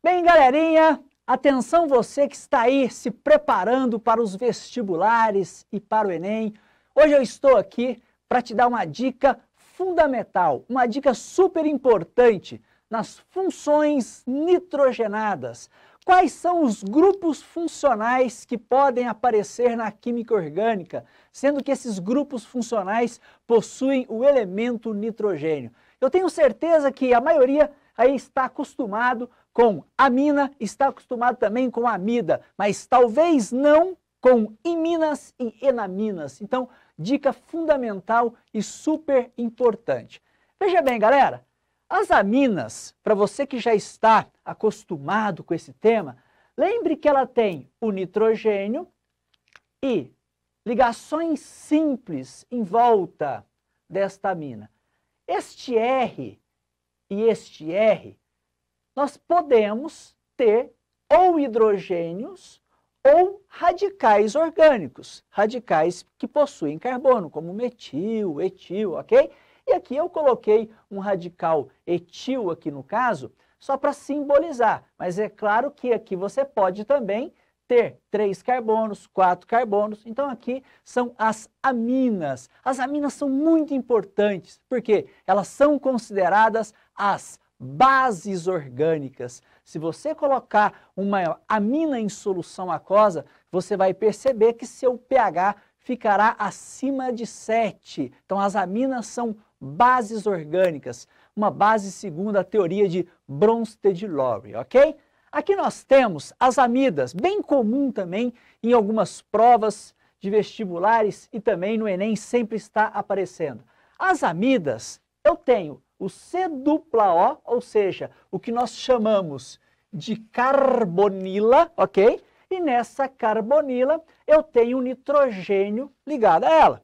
Bem, galerinha, atenção você que está aí se preparando para os vestibulares e para o Enem. Hoje eu estou aqui para te dar uma dica fundamental, uma dica super importante nas funções nitrogenadas. Quais são os grupos funcionais que podem aparecer na química orgânica, sendo que esses grupos funcionais possuem o elemento nitrogênio? Eu tenho certeza que a maioria aí está acostumado com amina, está acostumado também com amida, mas talvez não com iminas e enaminas. Então, dica fundamental e super importante. Veja bem, galera, as aminas, para você que já está acostumado com esse tema, lembre que ela tem o nitrogênio e ligações simples em volta desta amina. Este R e este R, nós podemos ter ou hidrogênios ou radicais orgânicos, radicais que possuem carbono, como metil, etil, ok? E aqui eu coloquei um radical etil aqui no caso, só para simbolizar, mas é claro que aqui você pode também ter três carbonos, quatro carbonos. Então aqui são as aminas. As aminas são muito importantes porque elas são consideradas as bases orgânicas. Se você colocar uma amina em solução aquosa, você vai perceber que seu pH ficará acima de 7. Então as aminas são bases orgânicas, uma base segundo a teoria de Bronsted-Lowry, ok? Aqui nós temos as amidas, bem comum também em algumas provas de vestibulares e também no Enem sempre está aparecendo. As amidas, eu tenho o C dupla O, ou seja, o que nós chamamos de carbonila, ok? E nessa carbonila eu tenho o nitrogênio ligado a ela.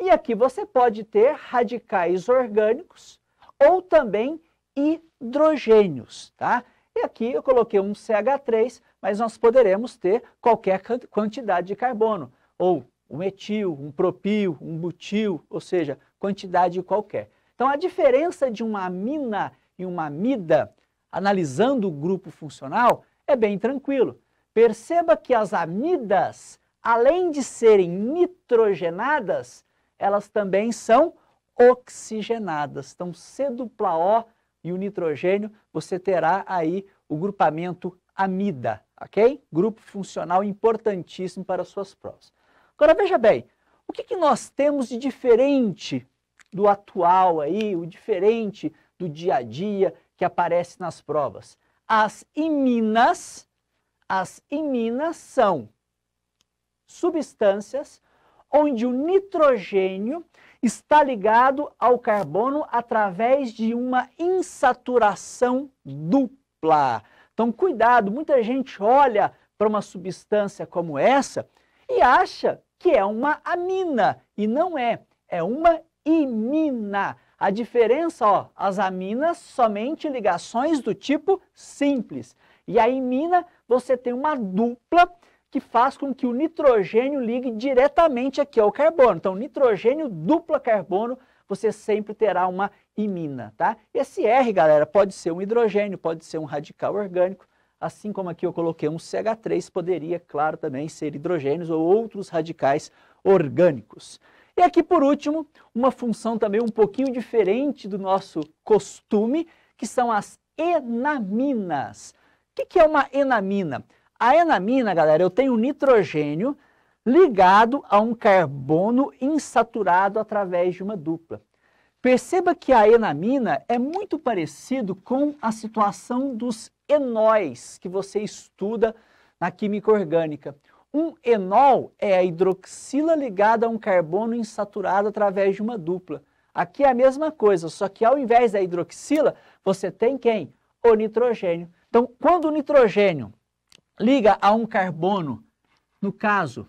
E aqui você pode ter radicais orgânicos ou também hidrogênios, tá? E aqui eu coloquei um CH3, mas nós poderemos ter qualquer quantidade de carbono, ou um etil, um propil, um butil, ou seja, quantidade qualquer. Então, a diferença de uma amina e uma amida, analisando o grupo funcional, é bem tranquilo. Perceba que as amidas, além de serem nitrogenadas, elas também são oxigenadas. Então, C dupla O e o nitrogênio, você terá aí o grupamento amida, ok? Grupo funcional importantíssimo para suas provas. Agora veja bem, o que, que nós temos de diferente do atual aí, o diferente do dia a dia que aparece nas provas? As iminas, as iminas são substâncias onde o nitrogênio está ligado ao carbono através de uma insaturação dupla. Então, cuidado, muita gente olha para uma substância como essa e acha que é uma amina, e não é, é uma imina. A diferença, ó, as aminas somente ligações do tipo simples. E a imina, você tem uma dupla que faz com que o nitrogênio ligue diretamente aqui ao carbono. Então, nitrogênio dupla carbono, você sempre terá uma imina, tá? Esse R, galera, pode ser um hidrogênio, pode ser um radical orgânico, assim como aqui eu coloquei um CH3, poderia, claro, também ser hidrogênios ou outros radicais orgânicos. E aqui, por último, uma função também um pouquinho diferente do nosso costume, que são as enaminas. O que é uma enamina? A enamina, galera, eu tenho nitrogênio ligado a um carbono insaturado através de uma dupla. Perceba que a enamina é muito parecido com a situação dos enóis que você estuda na química orgânica. Um enol é a hidroxila ligada a um carbono insaturado através de uma dupla. Aqui é a mesma coisa, só que ao invés da hidroxila, você tem quem? O nitrogênio. Então, quando o nitrogênio liga a um carbono, no caso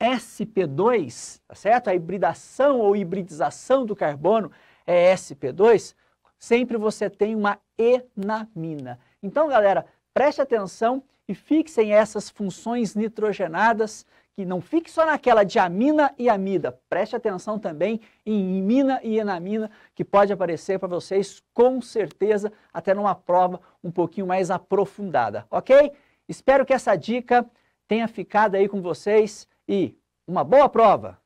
SP2, tá certo? A hibridação ou hibridização do carbono é SP2, sempre você tem uma enamina. Então, galera, preste atenção e fixem essas funções nitrogenadas, que não fique só naquela de amina e amida. Preste atenção também em imina e enamina, que pode aparecer para vocês com certeza até numa prova um pouquinho mais aprofundada, ok? Espero que essa dica tenha ficado aí com vocês e uma boa prova!